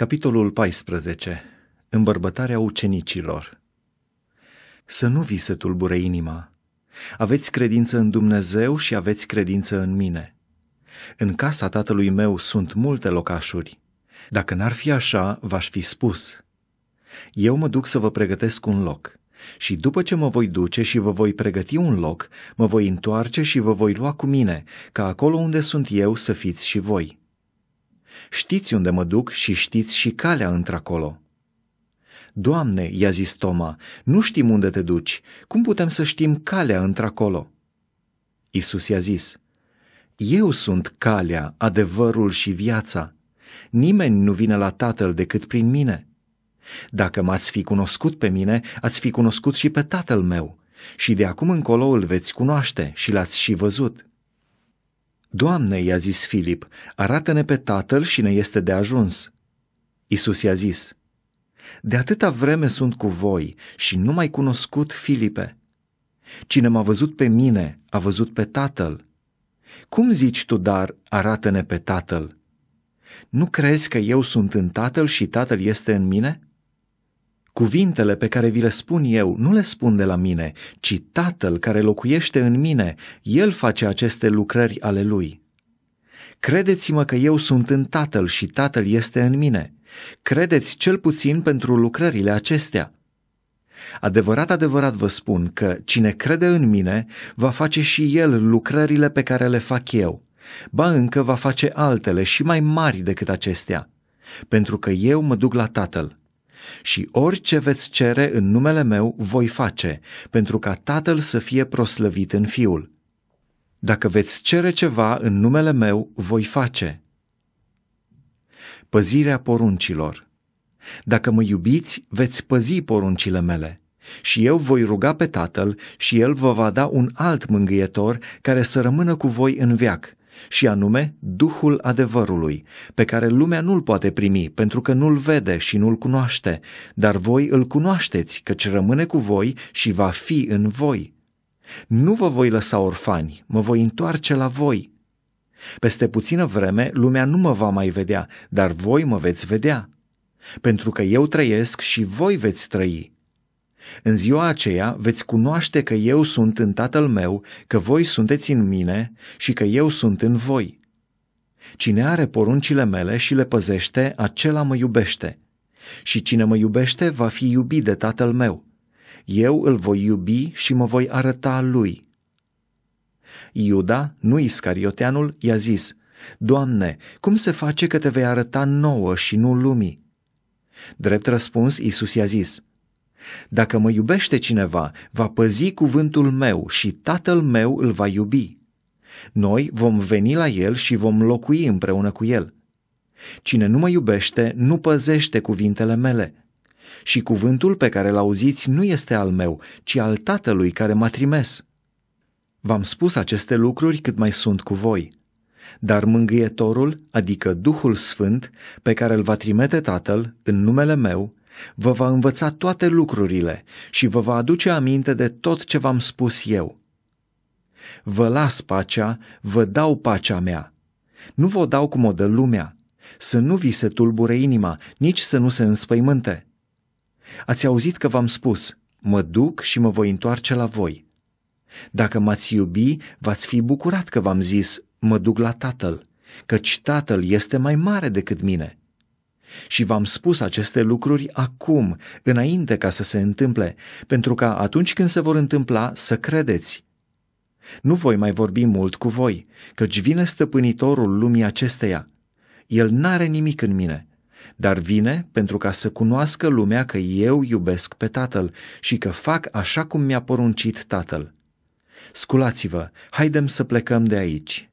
Capitolul 14. Îmbărbătarea ucenicilor Să nu vi se tulbure inima. Aveți credință în Dumnezeu și aveți credință în mine. În casa tatălui meu sunt multe locașuri. Dacă n-ar fi așa, v-aș fi spus. Eu mă duc să vă pregătesc un loc. Și după ce mă voi duce și vă voi pregăti un loc, mă voi întoarce și vă voi lua cu mine, ca acolo unde sunt eu să fiți și voi.” Știți unde mă duc și știți și calea într-acolo. Doamne, i-a zis Toma, nu știm unde te duci, cum putem să știm calea într-acolo? Isus i-a zis, Eu sunt calea, adevărul și viața. Nimeni nu vine la Tatăl decât prin mine. Dacă m-ați fi cunoscut pe mine, ați fi cunoscut și pe Tatăl meu, și de acum încolo îl veți cunoaște și l-ați și văzut. Doamne, i-a zis Filip, arată-ne pe Tatăl și ne este de ajuns. Isus i-a zis, De atâta vreme sunt cu voi și nu mai cunoscut Filipe. Cine m-a văzut pe mine, a văzut pe Tatăl. Cum zici tu, dar, arată-ne pe Tatăl? Nu crezi că eu sunt în Tatăl și Tatăl este în mine?" Cuvintele pe care vi le spun eu nu le spun de la mine, ci Tatăl care locuiește în mine, El face aceste lucrări ale Lui. Credeți-mă că eu sunt în Tatăl și Tatăl este în mine. Credeți cel puțin pentru lucrările acestea. Adevărat, adevărat vă spun că cine crede în mine va face și el lucrările pe care le fac eu, ba încă va face altele și mai mari decât acestea, pentru că eu mă duc la Tatăl. Și orice veți cere în numele meu voi face, pentru ca Tatăl să fie proslăvit în Fiul. Dacă veți cere ceva în numele meu, voi face. Păzirea poruncilor. Dacă mă iubiți, veți păzi poruncile mele. Și eu voi ruga pe Tatăl și El vă va da un alt mângâietor care să rămână cu voi în viață și anume Duhul adevărului, pe care lumea nu-l poate primi pentru că nu-l vede și nu-l cunoaște, dar voi îl cunoașteți, căci rămâne cu voi și va fi în voi. Nu vă voi lăsa orfani, mă voi întoarce la voi. Peste puțină vreme lumea nu mă va mai vedea, dar voi mă veți vedea. Pentru că eu trăiesc și voi veți trăi. În ziua aceea veți cunoaște că eu sunt în Tatăl meu, că voi sunteți în mine și că eu sunt în voi. Cine are poruncile mele și le păzește, acela mă iubește. Și cine mă iubește va fi iubit de Tatăl meu. Eu îl voi iubi și mă voi arăta lui. Iuda, nu Iscarioteanul, i-a zis, Doamne, cum se face că te vei arăta nouă și nu lumii? Drept răspuns, Isus i-a zis, dacă mă iubește cineva, va păzi cuvântul meu și tatăl meu îl va iubi. Noi vom veni la el și vom locui împreună cu el. Cine nu mă iubește, nu păzește cuvintele mele. Și cuvântul pe care l-auziți nu este al meu, ci al tatălui care m-a trimis. V-am spus aceste lucruri cât mai sunt cu voi. Dar mângâietorul, adică Duhul Sfânt, pe care îl va trimite Tatăl, în numele meu, vă va învăța toate lucrurile și vă va aduce aminte de tot ce v-am spus eu. Vă las pacea, vă dau pacea mea. Nu vă dau cum o dă lumea, să nu vi se tulbure inima, nici să nu se înspăimânte. Ați auzit că v-am spus, mă duc și mă voi întoarce la voi. Dacă m-ați iubi, v-ați fi bucurat că v-am zis, mă duc la tatăl, căci tatăl este mai mare decât mine – și v-am spus aceste lucruri acum, înainte ca să se întâmple, pentru ca atunci când se vor întâmpla să credeți. Nu voi mai vorbi mult cu voi, căci vine stăpânitorul lumii acesteia. El n-are nimic în mine, dar vine pentru ca să cunoască lumea că eu iubesc pe Tatăl și că fac așa cum mi-a poruncit Tatăl. Sculați-vă, haidem să plecăm de aici.